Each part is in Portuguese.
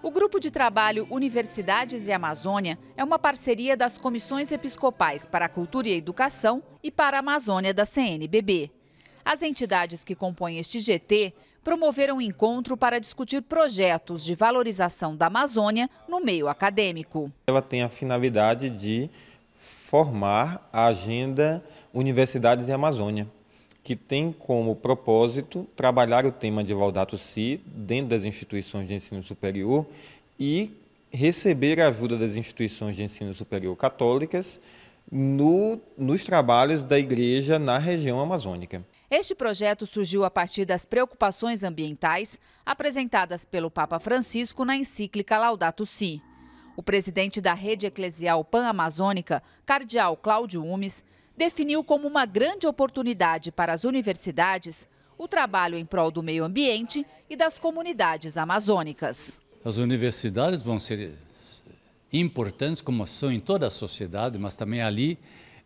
O Grupo de Trabalho Universidades e Amazônia é uma parceria das comissões episcopais para a cultura e a educação e para a Amazônia da CNBB. As entidades que compõem este GT promoveram um encontro para discutir projetos de valorização da Amazônia no meio acadêmico. Ela tem a finalidade de formar a agenda Universidades e Amazônia que tem como propósito trabalhar o tema de Laudato Si dentro das instituições de ensino superior e receber a ajuda das instituições de ensino superior católicas no, nos trabalhos da igreja na região amazônica. Este projeto surgiu a partir das preocupações ambientais apresentadas pelo Papa Francisco na encíclica Laudato Si. O presidente da rede eclesial pan-amazônica, cardeal Cláudio Umes, definiu como uma grande oportunidade para as universidades o trabalho em prol do meio ambiente e das comunidades amazônicas. As universidades vão ser eh, importantes, como são em toda a sociedade, mas também ali,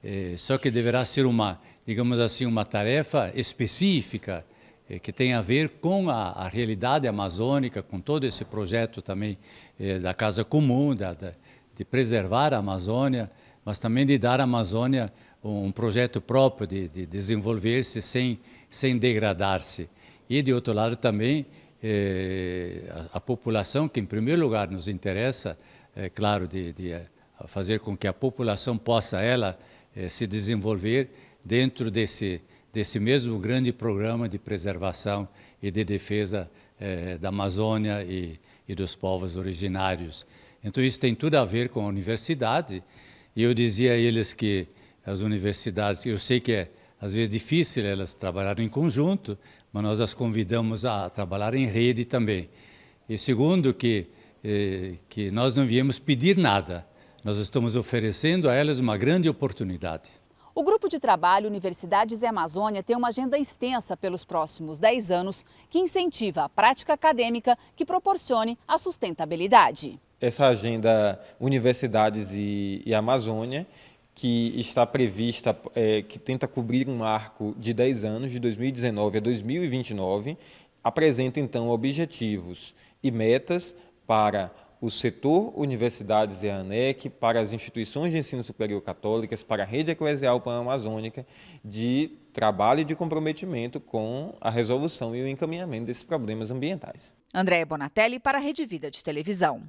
eh, só que deverá ser uma, digamos assim, uma tarefa específica eh, que tem a ver com a, a, realidade amazônica, com todo esse projeto também eh, da Casa Comum, da, da, de preservar a Amazônia, mas também de dar à Amazônia um projeto próprio de, de desenvolver-se sem, sem degradar-se. E, de outro lado, também eh, a, a, população, que em primeiro lugar nos interessa, é eh, claro, de, de, eh, fazer com que a população possa, ela, eh, se desenvolver dentro desse, desse mesmo grande programa de preservação e de defesa eh, da Amazônia e, e dos povos originários. Então, isso tem tudo a ver com a universidade, e eu dizia a eles que as universidades, eu sei que é às vezes difícil elas trabalharem em conjunto, mas nós as convidamos a trabalhar em rede também. E segundo, que, eh, que nós não viemos pedir nada, nós estamos oferecendo a elas uma grande oportunidade. O grupo de trabalho Universidades e Amazônia tem uma agenda extensa pelos próximos 10 anos que incentiva a prática acadêmica que proporcione a sustentabilidade. Essa agenda Universidades e, e Amazônia que está prevista, é, que tenta cobrir um marco de 10 anos, de 2019 a 2029, apresenta então objetivos e metas para o setor universidades e a ANEC, para as instituições de ensino superior católicas, para a rede eclesial pan-amazônica, de trabalho e de comprometimento com a resolução e o encaminhamento desses problemas ambientais. Andréa Bonatelli para a Rede Vida de Televisão.